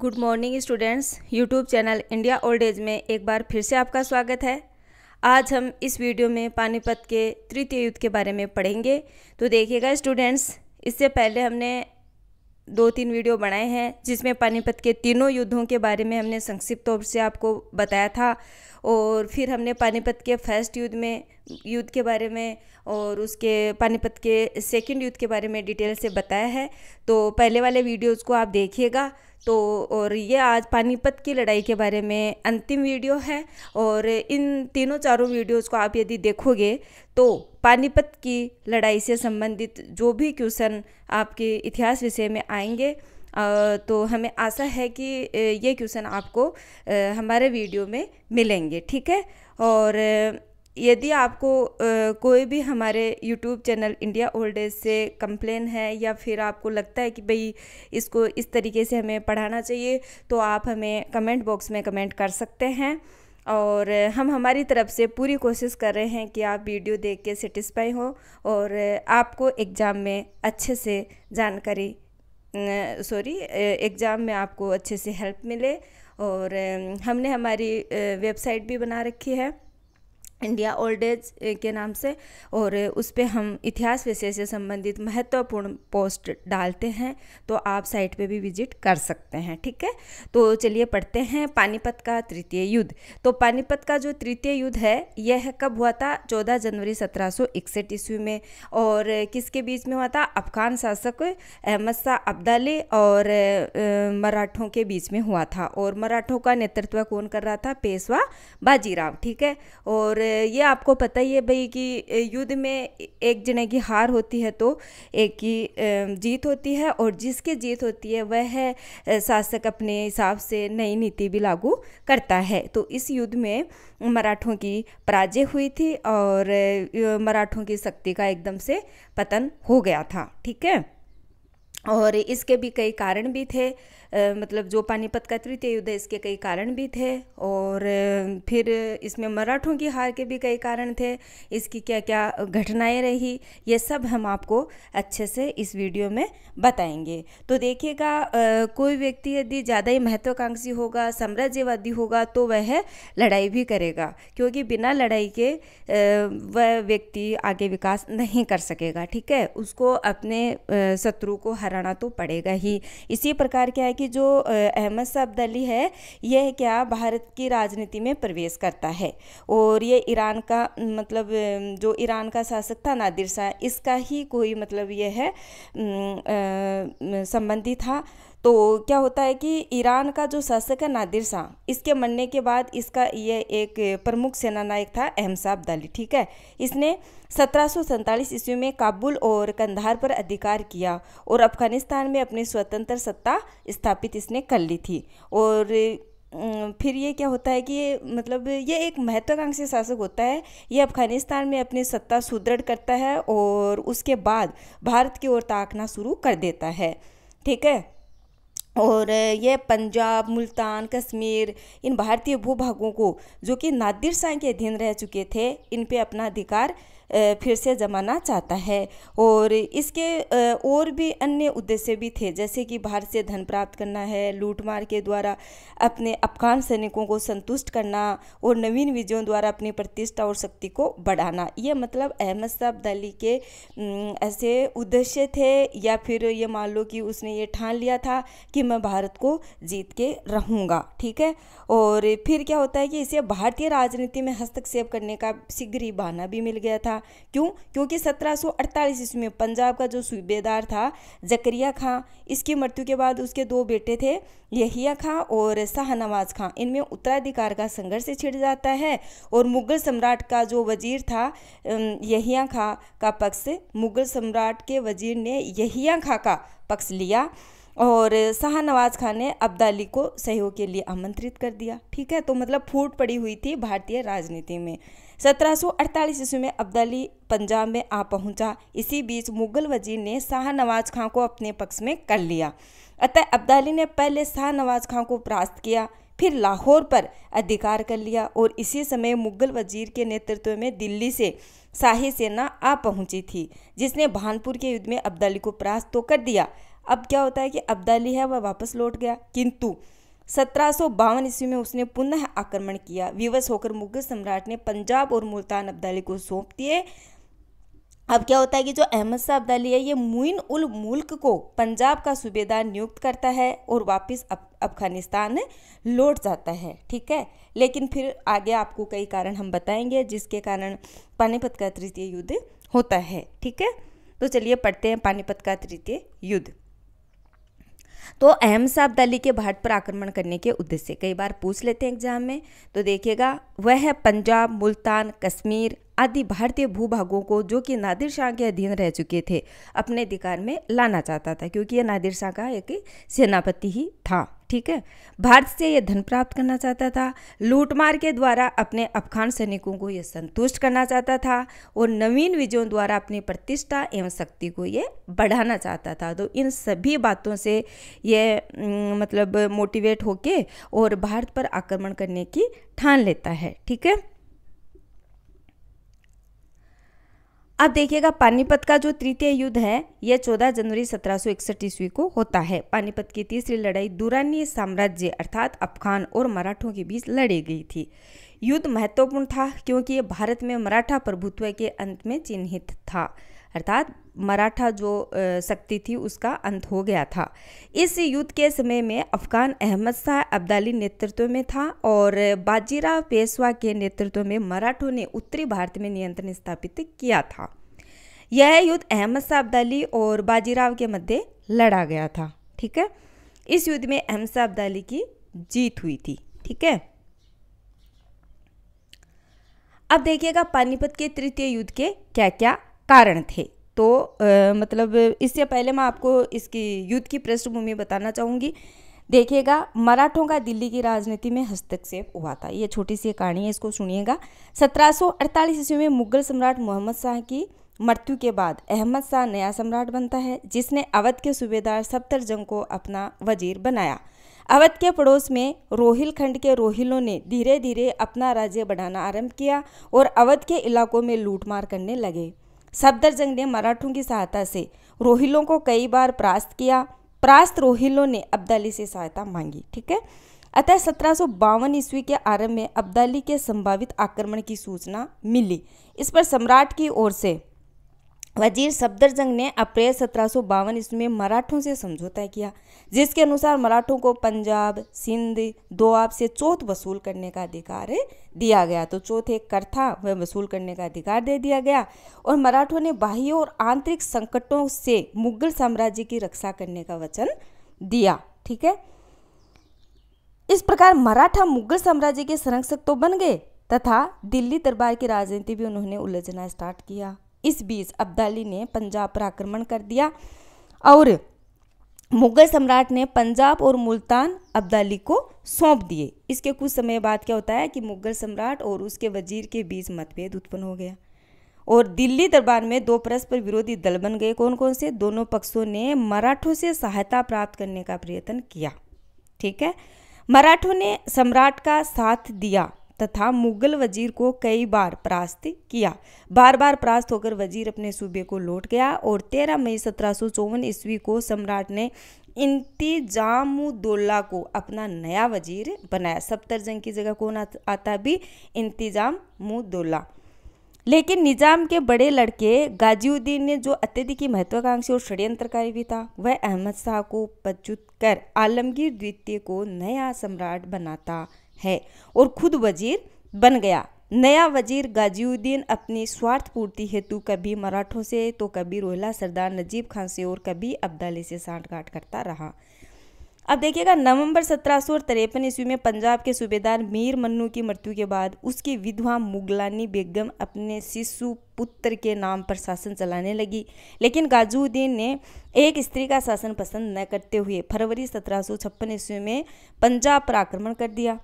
good morning students YouTube channel India old age में एक बार फिर से आपका स्वागत है आज हम इस वीडियो में पानीपत के तृतीय युद्ध के बारे में पढ़ेंगे तो देखिएगा स्टूडेंट्स इससे पहले हमने दो तीन वीडियो बनाए हैं जिसमें पानीपत के तीनों युद्धों के बारे में हमने संक्षिप्त तौर से आपको बताया था और फिर हमने पानीपत के फर्स्ट युद्ध में युद्ध के बारे में और उसके पानीपत के सेकंड युद्ध के बारे में डिटेल से बताया है तो पहले वाले वीडियोस को आप देखिएगा तो और ये आज पानीपत की लड़ाई के बारे में अंतिम वीडियो है और इन तीनों चारों वीडियोस को आप यदि देखोगे तो पानीपत की लड़ाई से संबंधित जो भी क्वेश्चन आपके इतिहास विषय में आएंगे तो हमें आशा है कि ये क्वेश्चन आपको हमारे वीडियो में मिलेंगे ठीक है और यदि आपको कोई भी हमारे YouTube channel India old age से कंप्लेन है या फिर आपको लगता है कि भई इसको इस तरीके से हमें पढ़ाना चाहिए तो आप हमें कमेंट बॉक्स में कमेंट कर सकते हैं और हम हमारी तरफ से पूरी कोशिश कर रहे हैं कि आप वीडियो देख के सेटिस्फाई हो और आपको एग्ज़ाम में अच्छे से जानकारी सॉरी एग्ज़ाम में आपको अच्छे से हेल्प मिले और हमने हमारी वेबसाइट भी बना रखी है इंडिया ओल्ड एज के नाम से और उस पर हम इतिहास विषय से संबंधित महत्वपूर्ण पोस्ट डालते हैं तो आप साइट पे भी विजिट कर सकते हैं ठीक है तो चलिए पढ़ते हैं पानीपत का तृतीय युद्ध तो पानीपत का जो तृतीय युद्ध है यह कब हुआ था 14 जनवरी इकसठ ईस्वी में और किसके बीच में हुआ था अफगान शासक अहमद शाह अब्दाली और मराठों के बीच में हुआ था और मराठों का नेतृत्व कौन कर रहा था पेशवा बाजीराव ठीक है और ये आपको पता ही है भाई कि युद्ध में एक जने की हार होती है तो एक की जीत होती है और जिसकी जीत होती है वह है शासक अपने हिसाब से नई नीति भी लागू करता है तो इस युद्ध में मराठों की पराजय हुई थी और मराठों की शक्ति का एकदम से पतन हो गया था ठीक है और इसके भी कई कारण भी थे मतलब जो पानीपत का तृतीय युद्ध इसके कई कारण भी थे और फिर इसमें मराठों की हार के भी कई कारण थे इसकी क्या क्या घटनाएं रही ये सब हम आपको अच्छे से इस वीडियो में बताएंगे तो देखिएगा कोई व्यक्ति यदि ज़्यादा ही महत्वाकांक्षी होगा साम्राज्यवादी होगा तो वह लड़ाई भी करेगा क्योंकि बिना लड़ाई के वह व्यक्ति आगे विकास नहीं कर सकेगा ठीक है उसको अपने शत्रु को हरा कराना तो पड़ेगा ही इसी प्रकार क्या है कि जो अहमद शाह अब्दली है यह क्या भारत की राजनीति में प्रवेश करता है और ये ईरान का मतलब जो ईरान का शासक था नादिर शाह इसका ही कोई मतलब यह है संबंधी था तो क्या होता है कि ईरान का जो शासक है नादिर शाह इसके मरने के बाद इसका ये एक प्रमुख सेनानायक था अहमसाब दाली ठीक है इसने सत्रह ईस्वी में काबुल और कंधार पर अधिकार किया और अफगानिस्तान में अपनी स्वतंत्र सत्ता स्थापित इसने कर ली थी और फिर ये क्या होता है कि ये मतलब ये एक महत्वाकांक्षी शासक होता है ये अफगानिस्तान में अपनी सत्ता सुदृढ़ करता है और उसके बाद भारत की ओर ताकना शुरू कर देता है ठीक है और यह पंजाब मुल्तान कश्मीर इन भारतीय भूभागों को जो कि नादिर शाह के अधीन रह चुके थे इन पे अपना अधिकार फिर से जमाना चाहता है और इसके और भी अन्य उद्देश्य भी थे जैसे कि भारत से धन प्राप्त करना है लूटमार के द्वारा अपने अफगान सैनिकों को संतुष्ट करना और नवीन विजयों द्वारा अपनी प्रतिष्ठा और शक्ति को बढ़ाना ये मतलब अहमद साहब दली के ऐसे उद्देश्य थे या फिर ये मान लो कि उसने ये ठान लिया था कि मैं भारत को जीत के रहूँगा ठीक है और फिर क्या होता है कि इसे भारतीय राजनीति में हस्तक्षेप करने का शीघ्र ही बहाना भी मिल गया था था क्यों क्योंकि 1748 ईस्वी में पंजाब का जो सूबेदार था जकरिया खां इसकी मृत्यु के बाद उसके दो बेटे थे यहिया खां और शाहनवाज खां इनमें उत्तराधिकार का संघर्ष छिड़ जाता है और मुगल सम्राट का जो वजीर था यहिया खां का पक्ष मुगल सम्राट के वजीर ने यहिया खां का पक्ष लिया और शाहनवाज खान ने अब्दाली को सहयोग के लिए आमंत्रित कर दिया ठीक है तो मतलब फूट पड़ी हुई थी भारतीय राजनीति में 1748 ईस्वी में अब्दाली पंजाब में आ पहुंचा इसी बीच मुगल वजीर ने शाह नवाज खां को अपने पक्ष में कर लिया अतः अब्दाली ने पहले शाह नवाज खां को परास्त किया फिर लाहौर पर अधिकार कर लिया और इसी समय मुगल वजीर के नेतृत्व में दिल्ली से शाही सेना आ पहुंची थी जिसने भानपुर के युद्ध में अब्दाली को परास्त तो कर दिया अब क्या होता है कि अब्दाली है वह वापस लौट गया किंतु सत्रह ईस्वी में उसने पुनः आक्रमण किया विवश होकर मुगल सम्राट ने पंजाब और मुल्तान अब्दाली को सौंप दिए अब क्या होता है कि जो अहमद शाह अब्दाली है ये मुइन उल मुल्क को पंजाब का सूबेदार नियुक्त करता है और वापस अफगानिस्तान लौट जाता है ठीक है लेकिन फिर आगे आपको कई कारण हम बताएंगे जिसके कारण पानीपत का तृतीय युद्ध होता है ठीक है तो चलिए पढ़ते हैं पानीपत का तृतीय युद्ध तो अहम साहब दिल्ली के भारत पर आक्रमण करने के उद्देश्य से कई बार पूछ लेते हैं एग्जाम में तो देखिएगा वह पंजाब मुल्तान कश्मीर आदि भारतीय भूभागों को जो कि नादिर शाह के अधीन रह चुके थे अपने अधिकार में लाना चाहता था क्योंकि यह नादिर शाह का एक सेनापति ही था ठीक है भारत से यह धन प्राप्त करना चाहता था लूटमार के द्वारा अपने अफगान सैनिकों को यह संतुष्ट करना चाहता था और नवीन विजयों द्वारा अपनी प्रतिष्ठा एवं शक्ति को ये बढ़ाना चाहता था तो इन सभी बातों से यह मतलब मोटिवेट होके और भारत पर आक्रमण करने की ठान लेता है ठीक है अब देखिएगा पानीपत का जो तृतीय युद्ध है यह 14 जनवरी सत्रह ईस्वी को होता है पानीपत की तीसरी लड़ाई दुरानी साम्राज्य अर्थात अफगान और मराठों के बीच लड़ी गई थी युद्ध महत्वपूर्ण था क्योंकि ये भारत में मराठा प्रभुत्व के अंत में चिन्हित था अर्थात मराठा जो शक्ति थी उसका अंत हो गया था इस युद्ध के समय में अफगान अहमद शाह अब्दाली नेतृत्व में था और बाजीराव पेशवा के नेतृत्व में मराठों ने उत्तरी भारत में नियंत्रण स्थापित किया था यह युद्ध अहमद शाह अब्दाली और बाजीराव के मध्य लड़ा गया था ठीक है इस युद्ध में अहमद शाह अब्दाली की जीत हुई थी ठीक है अब देखिएगा पानीपत के तृतीय युद्ध के क्या क्या कारण थे तो आ, मतलब इससे पहले मैं आपको इसकी युद्ध की पृष्ठभूमि बताना चाहूँगी देखिएगा मराठों का दिल्ली की राजनीति में हस्तक्षेप हुआ था ये छोटी सी कहानी है इसको सुनिएगा 1748 ईस्वी में मुगल सम्राट मोहम्मद शाह की मृत्यु के बाद अहमद शाह नया सम्राट बनता है जिसने अवध के सूबेदार सफ्तरजंग को अपना वजीर बनाया अवध के पड़ोस में रोहिलखंड के रोहिलों ने धीरे धीरे अपना राज्य बढ़ाना आरंभ किया और अवध के इलाकों में लूटमार करने लगे सफदरजंग ने मराठों की सहायता से रोहिलों को कई बार प्रास्त किया परास्त रोहिलों ने अब्दाली से सहायता मांगी ठीक है अतः सत्रह ईस्वी के आरंभ में अब्दाली के संभावित आक्रमण की सूचना मिली इस पर सम्राट की ओर से वजीर सफदरजंग ने अप्रैल सत्रह ईस्वी में मराठों से समझौता किया जिसके अनुसार मराठों को पंजाब सिंध दोआब से चौथ वसूल करने का अधिकार दिया गया तो चौथ एक कर था वह वसूल करने का अधिकार दे दिया गया और मराठों ने बाह्य और आंतरिक संकटों से मुगल साम्राज्य की रक्षा करने का वचन दिया ठीक है इस प्रकार मराठा मुगल साम्राज्य के संरक्षक तो बन गए तथा दिल्ली दरबार की राजनीति भी उन्होंने उलझना स्टार्ट किया इस बीच अब्दाली ने पंजाब पर आक्रमण कर दिया और मुगल सम्राट ने पंजाब और मुल्तान अब्दाली को सौंप दिए इसके कुछ समय बाद क्या होता है कि मुगल सम्राट और उसके वजीर के बीच मतभेद उत्पन्न हो गया और दिल्ली दरबार में दो परस्पर विरोधी दल बन गए कौन कौन से दोनों पक्षों ने मराठों से सहायता प्राप्त करने का प्रयत्न किया ठीक है मराठों ने सम्राट का साथ दिया तथा मुगल वजीर को कई बार परास्त किया बार बार परास्त होकर वजीर अपने सूबे को लौट गया और 13 मई सत्रह ईस्वी को सम्राट ने इंतजामुद्दोला को अपना नया वजीर बनाया सप्तरजंग की जगह कौन आता भी इंतजामुद्दोला लेकिन निजाम के बड़े लड़के गाजीउद्दीन ने जो अत्यधिक महत्वाकांक्षी और षड्यंत्रकारी भी था वह अहमद शाह को पच्युत कर आलमगीर द्वितीय को नया सम्राट बनाता है और खुद वजीर बन गया नया वजीर गाजीउद्दीन अपनी स्वार्थ पूर्ति हेतु कभी मराठों से तो कभी रोहिला सरदार नजीब खान से और कभी अब्दाली से सांठगांठ करता रहा अब देखिएगा नवंबर सत्रह सौ तिरपन ईस्वी में पंजाब के सूबेदार मीर मन्नू की मृत्यु के बाद उसकी विधवा मुगलानी बेगम अपने शिशु पुत्र के नाम पर शासन चलाने लगी लेकिन गाजुद्दीन ने एक स्त्री का शासन पसंद न करते हुए फरवरी सत्रह सौ छप्पन ईस्वी में पंजाब पर आक्रमण कर दिया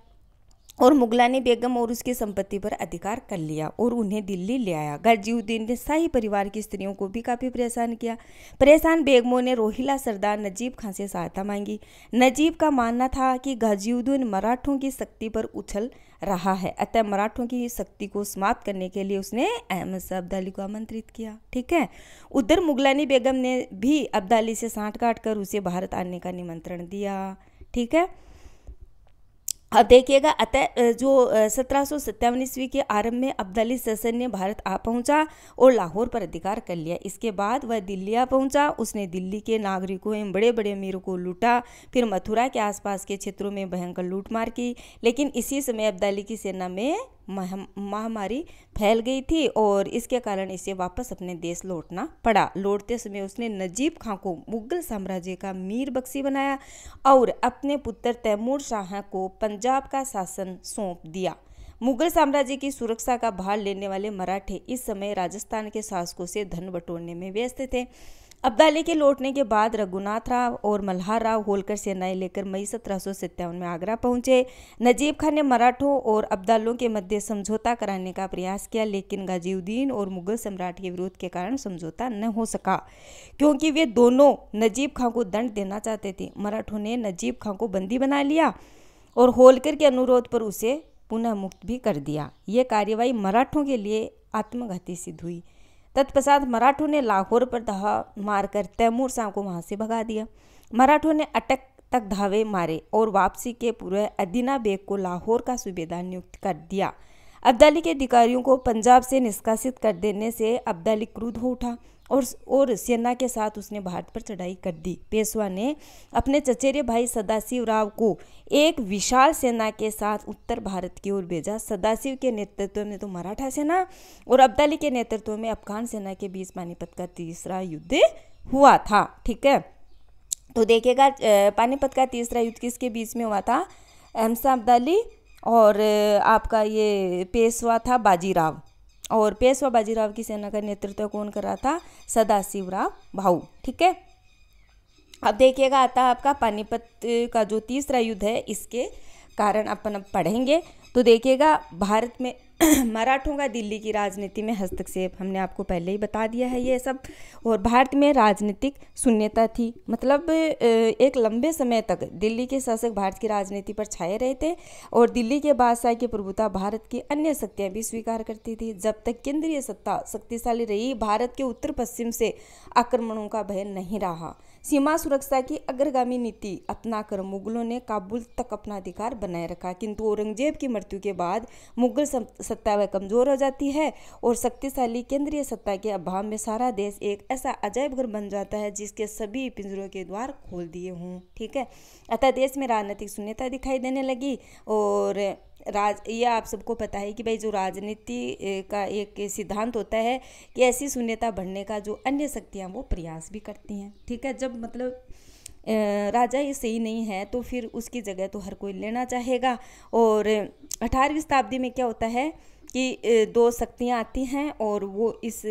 और मुगलानी बेगम और उसकी संपत्ति पर अधिकार कर लिया और उन्हें दिल्ली ले आया गाजीउद्दीन ने शाही परिवार की स्त्रियों को भी काफ़ी परेशान किया परेशान बेगमों ने रोहिला सरदार नजीब खां से सहायता मांगी नजीब का मानना था कि गाजीउद्दीन मराठों की शक्ति पर उछल रहा है अतः मराठों की शक्ति को समाप्त करने के लिए उसने अहमद शाह अब्दाली को आमंत्रित किया ठीक है उधर मुगलानी बेगम ने भी अब्दाली से साठ काट कर उसे भारत आने का निमंत्रण दिया ठीक है अब देखिएगा अतः जो सत्रह सौ सत्तावन ईस्वी के आरंभ में अब्दाली ससन्य भारत आ पहुंचा और लाहौर पर अधिकार कर लिया इसके बाद वह दिल्ली आ पहुंचा उसने दिल्ली के नागरिकों एवं बड़े बड़े अमीरों को लूटा फिर मथुरा के आसपास के क्षेत्रों में भयंकर लूटमार की लेकिन इसी समय अब्दाली की सेना में महामारी फैल गई थी और इसके कारण इसे वापस अपने देश लौटना पड़ा लौटते समय उसने नजीब खां को मुगल साम्राज्य का मीर बख्शी बनाया और अपने पुत्र तैमूर शाह को पंजाब का शासन सौंप दिया मुगल साम्राज्य की सुरक्षा का भार लेने वाले मराठे इस समय राजस्थान के शासकों से धन बटोरने में व्यस्त थे अब्दाली के लौटने के बाद रघुनाथ राव और मल्हार राव होलकर सेनाएं लेकर मई सत्रह में आगरा पहुंचे नजीब खान ने मराठों और अब्दालों के मध्य समझौता कराने का प्रयास किया लेकिन गाजीउद्दीन और मुगल सम्राट के विरोध के कारण समझौता न हो सका क्योंकि वे दोनों नजीब खां को दंड देना चाहते थे मराठों ने नजीब खां को बंदी बना लिया और होलकर के अनुरोध पर उसे पुनः मुक्त भी कर दिया ये कार्यवाही मराठों के लिए आत्मघाती सिद्ध हुई तत्पश्चात मराठों ने लाहौर पर धावा मारकर तैमूर शाह को वहाँ से भगा दिया मराठों ने अटक तक धावे मारे और वापसी के पूर्व अदीना बेग को लाहौर का सूबेदार नियुक्त कर दिया अब्दाली के अधिकारियों को पंजाब से निष्कासित कर देने से अब्दाली क्रुद्ध हो उठा और और सेना के साथ उसने भारत पर चढ़ाई कर दी पेशवा ने अपने चचेरे भाई सदाशिव राव को एक विशाल सेना के साथ उत्तर भारत की ओर भेजा सदाशिव के नेतृत्व में तो मराठा सेना और अब्दाली के नेतृत्व में अफगान सेना के बीच पानीपत का तीसरा युद्ध हुआ था ठीक है तो देखिएगा पानीपत का तीसरा युद्ध किसके बीच में हुआ था अहमसा अब्दाली और आपका ये पेशवा था बाजीराव और पेशवा बाजीराव की सेना का नेतृत्व कौन कर रहा था सदाशिवराव भाऊ ठीक है अब देखिएगा आता है आपका पानीपत का जो तीसरा युद्ध है इसके कारण अपन अब पढ़ेंगे तो देखिएगा भारत में मराठों का दिल्ली की राजनीति में हस्तक्षेप हमने आपको पहले ही बता दिया है ये सब और भारत में राजनीतिक शून्यता थी मतलब एक लंबे समय तक दिल्ली के शासक भारत की राजनीति पर छाए रहे थे और दिल्ली के बादशाह की प्रभुता भारत की अन्य शक्तियाँ भी स्वीकार करती थी जब तक केंद्रीय सत्ता शक्तिशाली रही भारत के उत्तर पश्चिम से आक्रमणों का भय नहीं रहा सीमा सुरक्षा की अग्रगामी नीति अपनाकर मुगलों ने काबुल तक अपना अधिकार बनाए रखा किंतु औरंगजेब की मृत्यु के बाद मुगल सत्ता वह कमजोर हो जाती है और शक्तिशाली केंद्रीय सत्ता के अभाव में सारा देश एक ऐसा अजायब घर बन जाता है जिसके सभी पिंजरों के द्वार खोल दिए हों ठीक है अतः देश में राजनीतिक शून्यता दिखाई देने लगी और राज ये आप सबको पता है कि भाई जो राजनीति का एक सिद्धांत होता है कि ऐसी शून्यता भरने का जो अन्य शक्तियाँ वो प्रयास भी करती हैं ठीक है जब मतलब राजा ये सही नहीं है तो फिर उसकी जगह तो हर कोई लेना चाहेगा और अठारहवीं शताब्दी में क्या होता है कि दो शक्तियाँ आती हैं और वो इस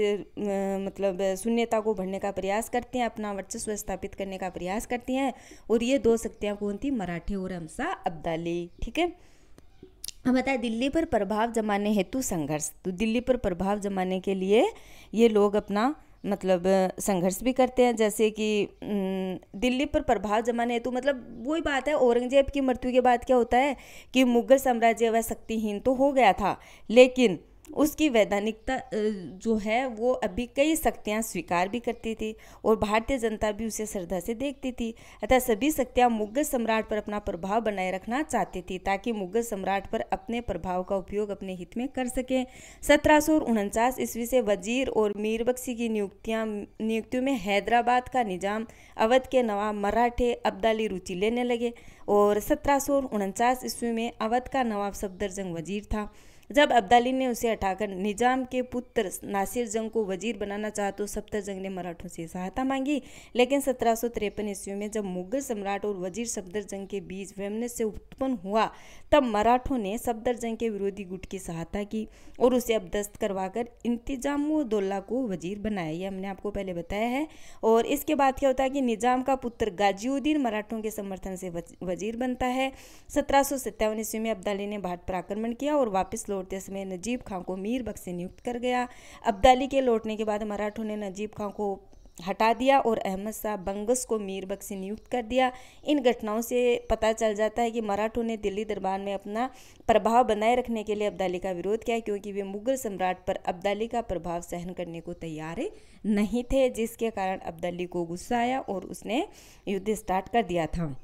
मतलब शून्यता को भरने का प्रयास करती हैं अपना वर्चस्व स्थापित करने का प्रयास करती हैं और ये दो शक्तियाँ कौन थी मराठे और हमसा अब्दाली ठीक है हम बताए दिल्ली पर प्रभाव जमाने हेतु संघर्ष तो दिल्ली पर प्रभाव जमाने के लिए ये लोग अपना मतलब संघर्ष भी करते हैं जैसे कि दिल्ली पर प्रभाव जमाने हेतु मतलब वही बात है औरंगजेब की मृत्यु के बाद क्या होता है कि मुगल साम्राज्य वह शक्तिहीन तो हो गया था लेकिन उसकी वैधानिकता जो है वो अभी कई शक्तियाँ स्वीकार भी करती थी और भारतीय जनता भी उसे श्रद्धा से देखती थी अतः सभी शक्तियाँ मुगल सम्राट पर अपना प्रभाव बनाए रखना चाहती थी ताकि मुगल सम्राट पर अपने प्रभाव का उपयोग अपने हित में कर सकें सत्रह ईस्वी से वजीर और मीर बख्शी की नियुक्तियाँ नियुक्तियों में हैदराबाद का निजाम अवध के नवाब मराठे अब्दाली रुचि लेने लगे और सत्रह ईस्वी में अवध का नवाब सफदरजंग वजीर था जब अब्दाली ने उसे हटाकर निजाम के पुत्र नासिर जंग को वजीर बनाना चाहा तो जंग ने मराठों से सहायता मांगी लेकिन सत्रह ईस्वी में जब मुगल सम्राट और वजीर सफदरजंग के बीच वैमनस से उत्पन्न हुआ तब मराठों ने सफदरजंग के विरोधी गुट की सहायता की और उसे अब दस्त करवाकर इंतजाम दौला को वजीर बनाया ये हमने आपको पहले बताया है और इसके बाद क्या होता है कि निजाम का पुत्र गाजीउद्दीन मराठों के समर्थन से वजीर बनता है सत्रह सौ सत्तावन ईस्वी में अब्दाली ने भारत पर आक्रमण किया और वापस लौटते समय नजीब खां को मीर बख्शी नियुक्त कर गया अब्दाली के लौटने के बाद मराठों ने नजीब खां को हटा दिया और अहमद शाह बंगस को मीर बख्शी नियुक्त कर दिया इन घटनाओं से पता चल जाता है कि मराठों ने दिल्ली दरबार में अपना प्रभाव बनाए रखने के लिए अब्दाली का विरोध किया क्योंकि वे मुगल सम्राट पर अब्दाली का प्रभाव सहन करने को तैयार नहीं थे जिसके कारण अब्दाली को गुस्सा आया और उसने युद्ध स्टार्ट कर दिया था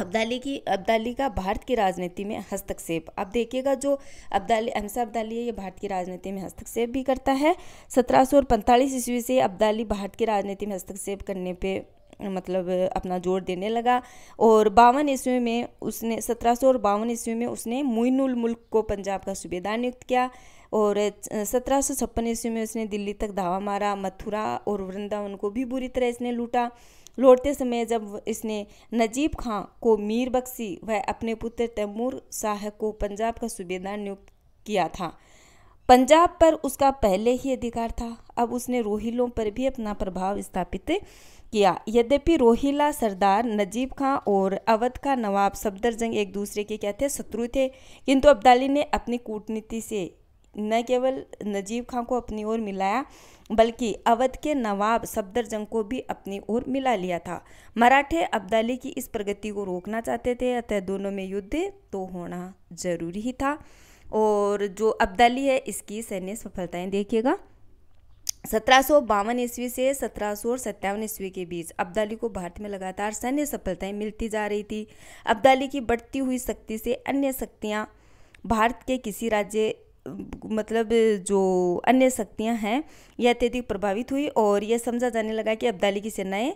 अब्दाली की अब्दाली का भारत की राजनीति में हस्तक्षेप अब देखिएगा जो अब्दाली अहमसा अब्दाली है ये भारत की राजनीति में हस्तक्षेप भी करता है सत्रह सौ पैंतालीस ईस्वी से अब्दाली भारत की राजनीति में हस्तक्षेप करने पे मतलब अपना जोर देने लगा और बावन ईस्वी में उसने सत्रह सौ बावन ईस्वी में उसने मुइनुल मुल्क को पंजाब का सूबेदार नियुक्त किया और सत्रह सौ छप्पन ईस्वी में उसने दिल्ली तक धावा मारा मथुरा और वृंदावन को भी बुरी तरह इसने लूटा लौटते समय जब इसने नजीब खां को मीर बख्शी व अपने पुत्र तैमूर शाह को पंजाब का सूबेदार नियुक्त किया था पंजाब पर उसका पहले ही अधिकार था अब उसने रोहिलों पर भी अपना प्रभाव स्थापित किया यद्यपि रोहिला सरदार नजीब खां और अवध का नवाब सफदरजंग एक दूसरे के क्या थे शत्रु थे किंतु अब्दाली ने अपनी कूटनीति से न केवल नजीब खां को अपनी ओर मिलाया बल्कि अवध के नवाब सफदरजंग को भी अपनी ओर मिला लिया था मराठे अब्दाली की इस प्रगति को रोकना चाहते थे अतः दोनों में युद्ध तो होना जरूरी ही था और जो अब्दाली है इसकी सैन्य सफलताएं देखिएगा सत्रह सौ बावन ईस्वी से सत्रह सौ सत्तावन ईस्वी के बीच अब्दाली को भारत में लगातार सैन्य सफलताएं मिलती जा रही थी अब्दाली की बढ़ती हुई शक्ति से अन्य शक्तियां भारत के किसी राज्य मतलब जो अन्य शक्तियां हैं यह अत्यधिक प्रभावित हुई और यह समझा जाने लगा कि अब्दाली की सेनाएं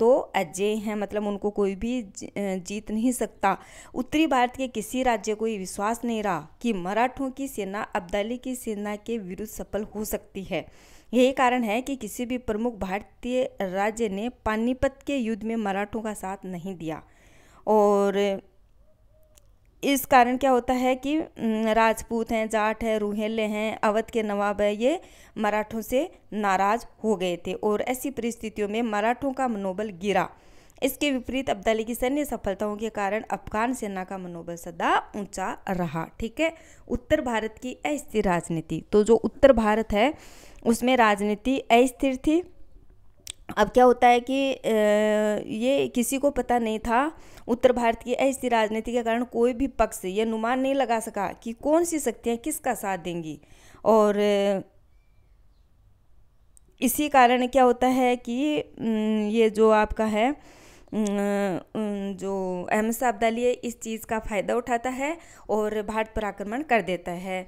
तो अजय हैं मतलब उनको कोई भी जीत नहीं सकता उत्तरी भारत के किसी राज्य को ये विश्वास नहीं रहा कि मराठों की सेना अब्दाली की सेना के विरुद्ध सफल हो सकती है यही कारण है कि किसी भी प्रमुख भारतीय राज्य ने पानीपत के युद्ध में मराठों का साथ नहीं दिया और इस कारण क्या होता है कि राजपूत हैं जाट हैं रूहेले हैं अवध के नवाब है ये मराठों से नाराज़ हो गए थे और ऐसी परिस्थितियों में मराठों का मनोबल गिरा इसके विपरीत अब्दाली की सैन्य सफलताओं के कारण अफगान सेना का मनोबल सदा ऊंचा रहा ठीक है उत्तर भारत की अस्थिर राजनीति तो जो उत्तर भारत है उसमें राजनीति अस्थिर थी अब क्या होता है कि ये किसी को पता नहीं था उत्तर भारत की ऐसी राजनीति के कारण कोई भी पक्ष यह अनुमान नहीं लगा सका कि कौन सी शक्तियाँ किसका साथ देंगी और इसी कारण क्या होता है कि ये जो आपका है जो अहमद शाह अब्दाली इस चीज़ का फ़ायदा उठाता है और भारत पर आक्रमण कर देता है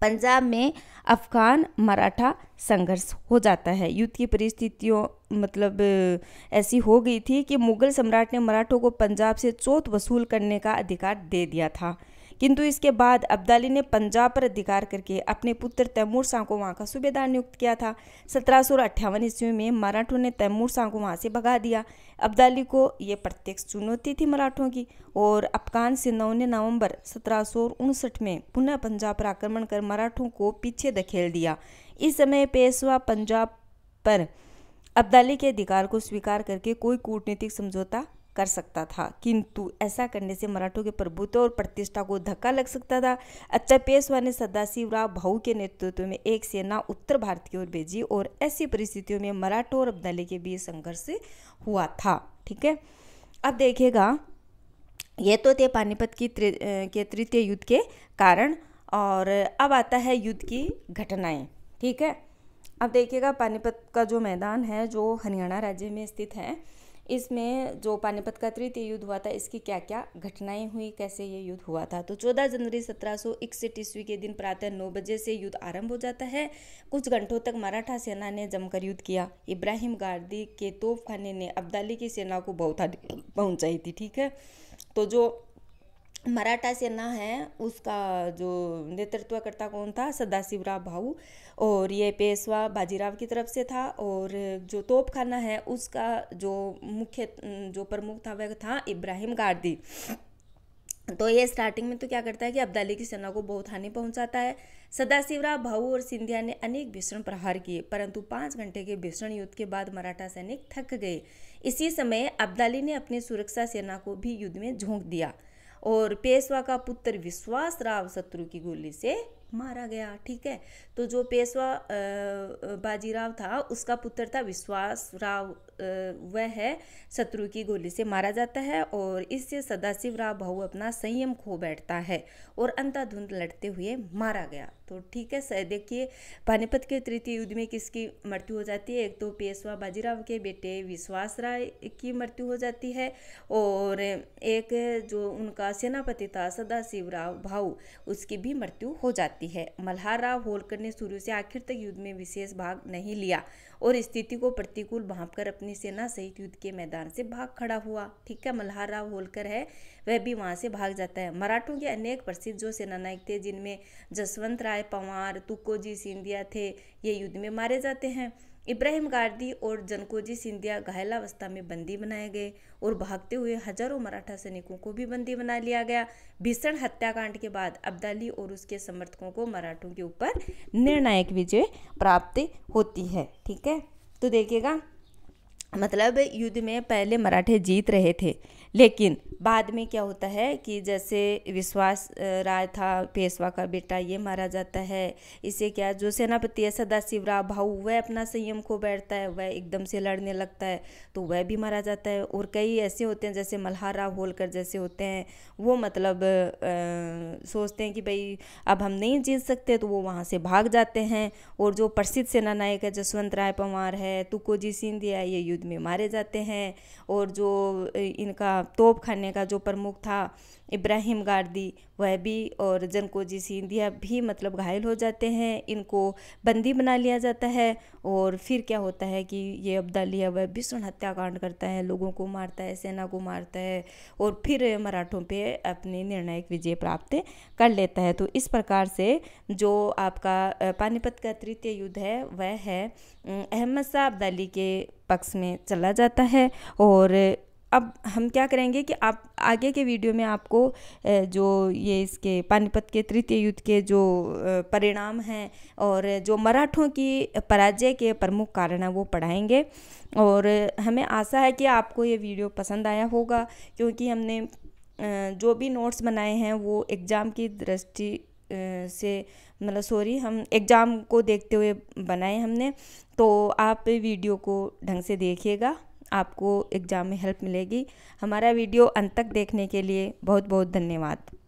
पंजाब में अफ़गान मराठा संघर्ष हो जाता है युद्ध की परिस्थितियों मतलब ऐसी हो गई थी कि मुग़ल सम्राट ने मराठों को पंजाब से चोत वसूल करने का अधिकार दे दिया था किंतु इसके बाद अब्दाली ने पंजाब पर अधिकार करके अपने पुत्र तैमूर शाह को वहाँ का सूबेदार नियुक्त किया था सत्रह सौ अट्ठावन ईस्वी में मराठों ने तैमूर शाह को वहाँ से भगा दिया अब्दाली को ये प्रत्यक्ष चुनौती थी मराठों की और अफगान सेनाओं ने नवंबर सत्रह में पुनः पंजाब पर आक्रमण कर मराठों को पीछे धकेल दिया इस समय पेशवा पंजाब पर अब्दाली के अधिकार को स्वीकार करके कोई कूटनीतिक समझौता कर सकता था किंतु ऐसा करने से मराठों के प्रभुत्व और प्रतिष्ठा को धक्का लग सकता था अच्छा पेशवा ने सदाशिवराव भाऊ के नेतृत्व में एक सेना उत्तर भारत की ओर भेजी और ऐसी परिस्थितियों में मराठों और अब्दाली के बीच संघर्ष हुआ था ठीक है अब देखिएगा ये तो थे पानीपत की त्रि, के तृतीय युद्ध के कारण और अब आता है युद्ध की घटनाएं ठीक है अब देखिएगा पानीपत का जो मैदान है जो हरियाणा राज्य में स्थित है इसमें जो पानीपत का तृतीय युद्ध हुआ था इसकी क्या क्या घटनाएं हुई कैसे ये युद्ध हुआ था तो 14 जनवरी सत्रह सौ इकसठ ईस्वी के दिन प्रातः नौ बजे से युद्ध आरंभ हो जाता है कुछ घंटों तक मराठा सेना ने जमकर युद्ध किया इब्राहिम गार्दी के तोपखाने ने अब्दाली की सेना को बहुत पहुंचाई थी ठीक है तो जो मराठा सेना है उसका जो नेतृत्वकर्ता कौन था सदाशिवराव भाऊ और ये पेशवा बाजीराव की तरफ से था और जो तोपखाना है उसका जो मुख्य जो प्रमुख था वह था इब्राहिम गार्दी तो ये स्टार्टिंग में तो क्या करता है कि अब्दाली की सेना को बहुत हानि पहुंचाता है सदाशिवराव भाऊ और सिंधिया ने अनेक भीषण प्रहार किए परंतु पाँच घंटे के भीषण युद्ध के बाद मराठा सैनिक थक गए इसी समय अब्दाली ने अपनी सुरक्षा सेना को भी युद्ध में झोंक दिया और पेशवा का पुत्र विश्वास राव शत्रु की गोली से मारा गया ठीक है तो जो पेशवा बाजीराव था उसका पुत्र था विश्वास राव वह है शत्रु की गोली से मारा जाता है और इससे सदाशिव राव भाऊ अपना संयम खो बैठता है और अंधाधुंध लड़ते हुए मारा गया तो ठीक है देखिए पानीपत के तृतीय युद्ध में किसकी मृत्यु हो जाती है एक तो पेशवा बाजीराव के बेटे विश्वास राय की मृत्यु हो जाती है और एक जो उनका सेनापति था सदाशिव राव भाऊ उसकी भी मृत्यु हो जाती जाती है मल्हार राव होलकर ने शुरू से आखिर तक युद्ध में विशेष भाग नहीं लिया और स्थिति को प्रतिकूल भाप कर अपनी सेना सहित युद्ध के मैदान से भाग खड़ा हुआ ठीक है मल्हार राव होलकर है वह भी वहाँ से भाग जाता है मराठों के अनेक प्रसिद्ध जो सेनानायक थे जिनमें जसवंत राय पंवार तुकोजी सिंधिया थे ये युद्ध में मारे जाते हैं इब्राहिम गार्दी और जनकोजी सिंधिया घायलावस्था में बंदी बनाए गए और भागते हुए हजारों मराठा सैनिकों को भी बंदी बना लिया गया भीषण हत्याकांड के बाद अब्दाली और उसके समर्थकों को मराठों के ऊपर निर्णायक विजय प्राप्त होती है ठीक है तो देखिएगा मतलब युद्ध में पहले मराठे जीत रहे थे लेकिन बाद में क्या होता है कि जैसे विश्वास राय था पेशवा का बेटा ये मारा जाता है इसे क्या जो सेनापति है सदाशिव राव भाऊ वह अपना संयम खो बैठता है वह एकदम से लड़ने लगता है तो वह भी मारा जाता है और कई ऐसे होते हैं जैसे मल्हार राव होलकर जैसे होते हैं वो मतलब आ, सोचते हैं कि भाई अब हम नहीं जीत सकते तो वो वहाँ से भाग जाते हैं और जो प्रसिद्ध सेनानायक है जसवंत राय पंवार है तुकोजी सिंधिया ये युद्ध में मारे जाते हैं और जो इनका तोप खाने का जो प्रमुख था इब्राहिम गार्दी वह भी और जनकोजी सिंधिया भी मतलब घायल हो जाते हैं इनको बंदी बना लिया जाता है और फिर क्या होता है कि ये अब्दालिया वह सुन हत्याकांड करता है लोगों को मारता है सेना को मारता है और फिर मराठों पे अपने निर्णायक विजय प्राप्त कर लेता है तो इस प्रकार से जो आपका पानीपत का तृतीय युद्ध है वह है अहमद शाह अब्दाली के पक्ष में चला जाता है और अब हम क्या करेंगे कि आप आगे के वीडियो में आपको जो ये इसके पानीपत के तृतीय युद्ध के जो परिणाम हैं और जो मराठों की पराजय के प्रमुख कारण हैं वो पढ़ाएंगे और हमें आशा है कि आपको ये वीडियो पसंद आया होगा क्योंकि हमने जो भी नोट्स बनाए हैं वो एग्ज़ाम की दृष्टि से मतलब सॉरी हम एग्ज़ाम को देखते हुए बनाए हमने तो आप वीडियो को ढंग से देखिएगा आपको एग्ज़ाम में हेल्प मिलेगी हमारा वीडियो अंत तक देखने के लिए बहुत बहुत धन्यवाद